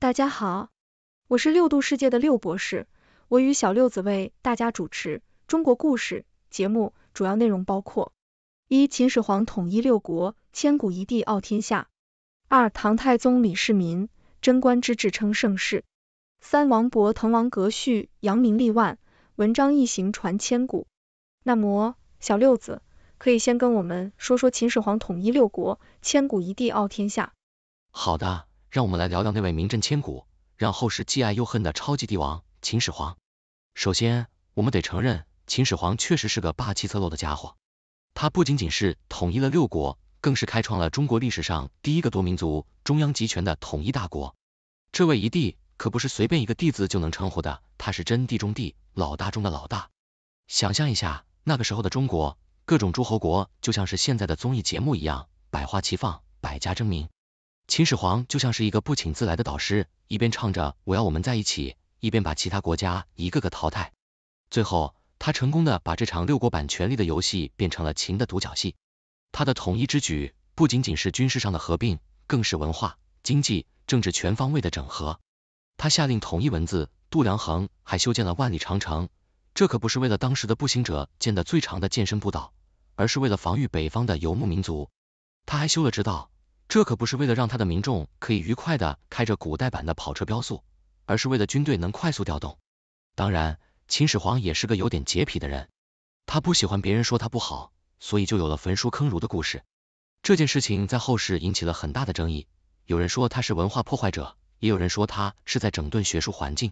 大家好，我是六度世界的六博士，我与小六子为大家主持《中国故事》节目，主要内容包括：一、秦始皇统一六国，千古一帝傲天下；二、唐太宗李世民，贞观之治称盛世；三、王勃《滕王阁序》，扬名立万，文章一行传千古。那么，小六子可以先跟我们说说秦始皇统一六国，千古一帝傲天下。好的。让我们来聊聊那位名震千古、让后世既爱又恨的超级帝王——秦始皇。首先，我们得承认，秦始皇确实是个霸气侧漏的家伙。他不仅仅是统一了六国，更是开创了中国历史上第一个多民族中央集权的统一大国。这位一帝可不是随便一个帝字就能称呼的，他是真帝中帝，老大中的老大。想象一下，那个时候的中国，各种诸侯国就像是现在的综艺节目一样，百花齐放，百家争鸣。秦始皇就像是一个不请自来的导师，一边唱着我要我们在一起，一边把其他国家一个个淘汰。最后，他成功的把这场六国版权力的游戏变成了秦的独角戏。他的统一之举不仅仅是军事上的合并，更是文化、经济、政治全方位的整合。他下令统一文字、度量衡，还修建了万里长城。这可不是为了当时的步行者建的最长的健身步道，而是为了防御北方的游牧民族。他还修了直道。这可不是为了让他的民众可以愉快的开着古代版的跑车飙速，而是为了军队能快速调动。当然，秦始皇也是个有点洁癖的人，他不喜欢别人说他不好，所以就有了焚书坑儒的故事。这件事情在后世引起了很大的争议，有人说他是文化破坏者，也有人说他是在整顿学术环境。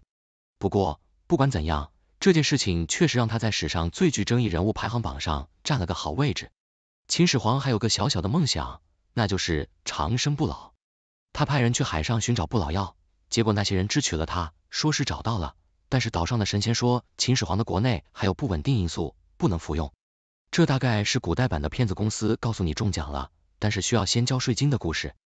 不过不管怎样，这件事情确实让他在史上最具争议人物排行榜上占了个好位置。秦始皇还有个小小的梦想。那就是长生不老，他派人去海上寻找不老药，结果那些人支取了他，说是找到了，但是岛上的神仙说秦始皇的国内还有不稳定因素，不能服用。这大概是古代版的骗子公司告诉你中奖了，但是需要先交税金的故事。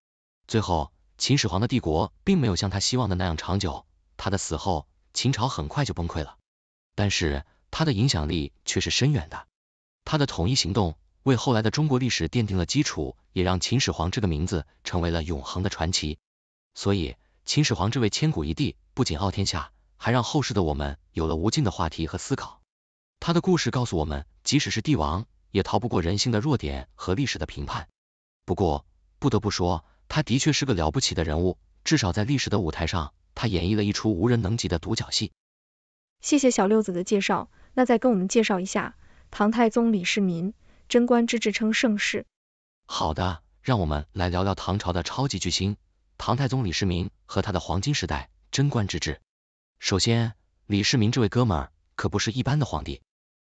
最后，秦始皇的帝国并没有像他希望的那样长久，他的死后，秦朝很快就崩溃了，但是他的影响力却是深远的，他的统一行动。为后来的中国历史奠定了基础，也让秦始皇这个名字成为了永恒的传奇。所以，秦始皇这位千古一帝，不仅傲天下，还让后世的我们有了无尽的话题和思考。他的故事告诉我们，即使是帝王，也逃不过人性的弱点和历史的评判。不过，不得不说，他的确是个了不起的人物，至少在历史的舞台上，他演绎了一出无人能及的独角戏。谢谢小六子的介绍，那再跟我们介绍一下唐太宗李世民。贞观之治称盛世。好的，让我们来聊聊唐朝的超级巨星唐太宗李世民和他的黄金时代贞观之治。首先，李世民这位哥们儿可不是一般的皇帝，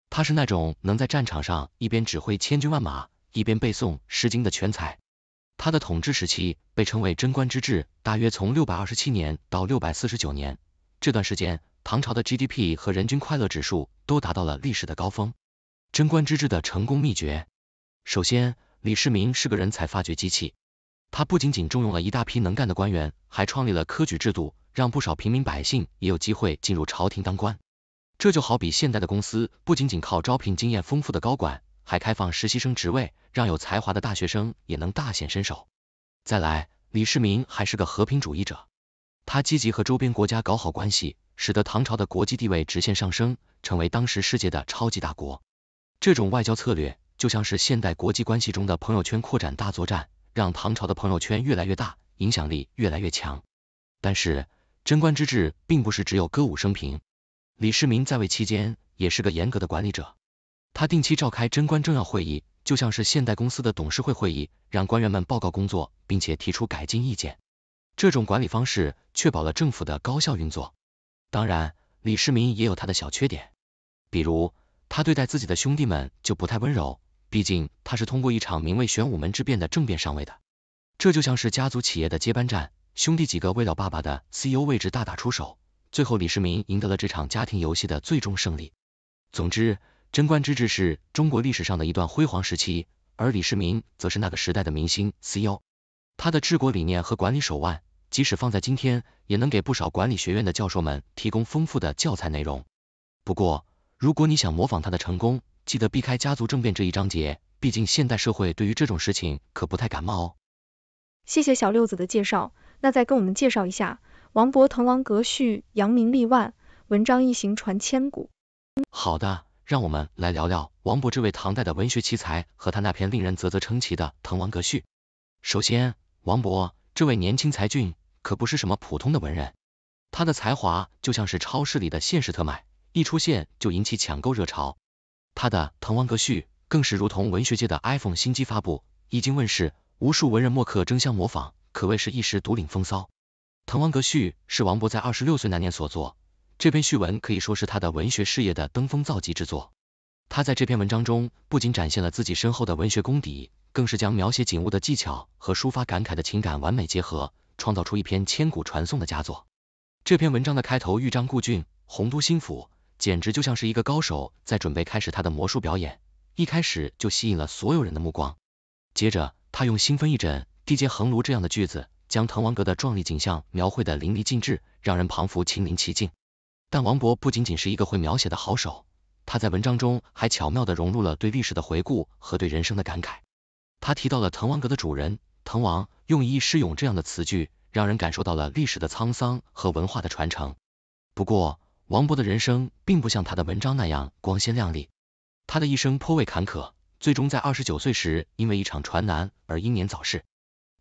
他是那种能在战场上一边指挥千军万马，一边背诵诗经的全才。他的统治时期被称为贞观之治，大约从六百二十七年到六百四十九年这段时间，唐朝的 GDP 和人均快乐指数都达到了历史的高峰。贞观之治的成功秘诀，首先，李世民是个人才发掘机器，他不仅仅重用了一大批能干的官员，还创立了科举制度，让不少平民百姓也有机会进入朝廷当官。这就好比现代的公司不仅仅靠招聘经验丰富的高管，还开放实习生职位，让有才华的大学生也能大显身手。再来，李世民还是个和平主义者，他积极和周边国家搞好关系，使得唐朝的国际地位直线上升，成为当时世界的超级大国。这种外交策略就像是现代国际关系中的朋友圈扩展大作战，让唐朝的朋友圈越来越大，影响力越来越强。但是，贞观之治并不是只有歌舞升平。李世民在位期间也是个严格的管理者，他定期召开贞观重要会议，就像是现代公司的董事会会议，让官员们报告工作，并且提出改进意见。这种管理方式确保了政府的高效运作。当然，李世民也有他的小缺点，比如。他对待自己的兄弟们就不太温柔，毕竟他是通过一场名为玄武门之变的政变上位的。这就像是家族企业的接班战，兄弟几个为了爸爸的 CEO 位置大打出手，最后李世民赢得了这场家庭游戏的最终胜利。总之，贞观之治是中国历史上的一段辉煌时期，而李世民则是那个时代的明星 CEO。他的治国理念和管理手腕，即使放在今天，也能给不少管理学院的教授们提供丰富的教材内容。不过，如果你想模仿他的成功，记得避开家族政变这一章节，毕竟现代社会对于这种事情可不太感冒哦。谢谢小六子的介绍，那再跟我们介绍一下王勃《滕王阁序》扬名立万，文章一行传千古。好的，让我们来聊聊王勃这位唐代的文学奇才和他那篇令人啧啧称奇的《滕王阁序》。首先，王勃这位年轻才俊可不是什么普通的文人，他的才华就像是超市里的限时特卖。一出现就引起抢购热潮，他的《滕王阁序》更是如同文学界的 iPhone 新机发布，一经问世，无数文人墨客争相模仿，可谓是一时独领风骚。《滕王阁序》是王勃在二十六岁那年所作，这篇序文可以说是他的文学事业的登峰造极之作。他在这篇文章中不仅展现了自己深厚的文学功底，更是将描写景物的技巧和抒发感慨的情感完美结合，创造出一篇千古传颂的佳作。这篇文章的开头：“豫章故郡，洪都新府。”简直就像是一个高手在准备开始他的魔术表演，一开始就吸引了所有人的目光。接着，他用“心分一枕，地接横庐”这样的句子，将滕王阁的壮丽景象描绘的淋漓尽致，让人彷佛亲临其境。但王勃不仅仅是一个会描写的好手，他在文章中还巧妙的融入了对历史的回顾和对人生的感慨。他提到了滕王阁的主人滕王，用“一世勇”这样的词句，让人感受到了历史的沧桑和文化的传承。不过，王勃的人生并不像他的文章那样光鲜亮丽，他的一生颇为坎坷，最终在二十九岁时因为一场船难而英年早逝。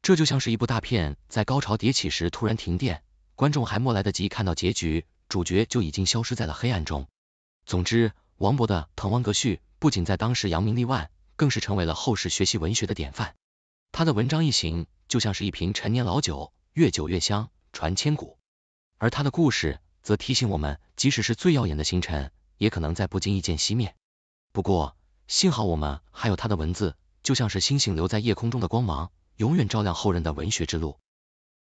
这就像是一部大片在高潮迭起时突然停电，观众还没来得及看到结局，主角就已经消失在了黑暗中。总之，王勃的《滕王阁序》不仅在当时扬名立万，更是成为了后世学习文学的典范。他的文章一行就像是一瓶陈年老酒，越久越香，传千古。而他的故事。则提醒我们，即使是最耀眼的星辰，也可能在不经意间熄灭。不过，幸好我们还有他的文字，就像是星星留在夜空中的光芒，永远照亮后人的文学之路。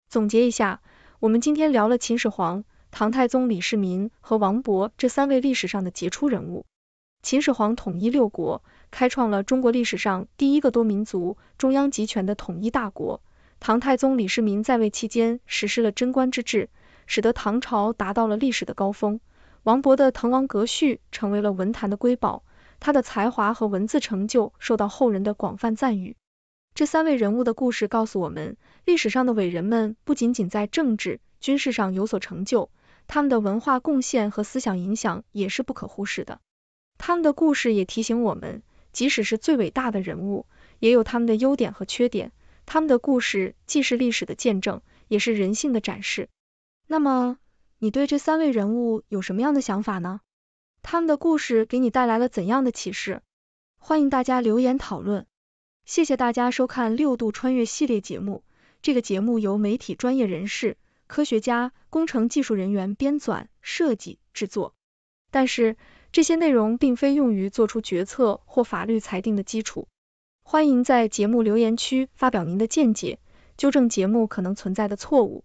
总结一下，我们今天聊了秦始皇、唐太宗李世民和王勃这三位历史上的杰出人物。秦始皇统一六国，开创了中国历史上第一个多民族中央集权的统一大国。唐太宗李世民在位期间，实施了贞观之治。使得唐朝达到了历史的高峰。王勃的《滕王阁序》成为了文坛的瑰宝，他的才华和文字成就受到后人的广泛赞誉。这三位人物的故事告诉我们，历史上的伟人们不仅仅在政治、军事上有所成就，他们的文化贡献和思想影响也是不可忽视的。他们的故事也提醒我们，即使是最伟大的人物，也有他们的优点和缺点。他们的故事既是历史的见证，也是人性的展示。那么，你对这三位人物有什么样的想法呢？他们的故事给你带来了怎样的启示？欢迎大家留言讨论。谢谢大家收看《六度穿越》系列节目。这个节目由媒体专业人士、科学家、工程技术人员编纂、设计、制作，但是这些内容并非用于做出决策或法律裁定的基础。欢迎在节目留言区发表您的见解，纠正节目可能存在的错误。